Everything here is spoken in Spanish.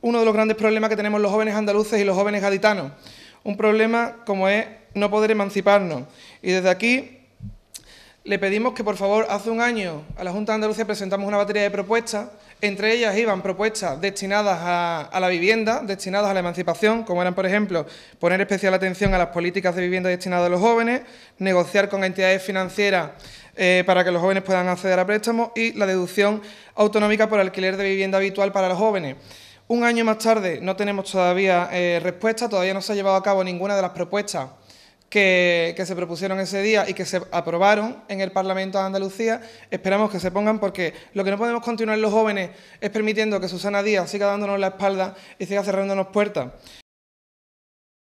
uno de los grandes problemas que tenemos los jóvenes andaluces y los jóvenes gaditanos. Un problema como es no poder emanciparnos. Y desde aquí le pedimos que, por favor, hace un año a la Junta de Andalucía presentamos una batería de propuestas. Entre ellas iban propuestas destinadas a, la vivienda, destinadas a la emancipación, como eran, por ejemplo, poner especial atención a las políticas de vivienda destinadas a los jóvenes, negociar con entidades financieras eh, para que los jóvenes puedan acceder a préstamos y la deducción autonómica por alquiler de vivienda habitual para los jóvenes. Un año más tarde no tenemos todavía eh, respuesta, todavía no se ha llevado a cabo ninguna de las propuestas que, que, se propusieron ese día y que se aprobaron en el Parlamento de Andalucía. Esperamos que se pongan porque lo que no podemos continuar los jóvenes es permitiendo que Susana Díaz siga dándonos la espalda y siga cerrándonos puertas.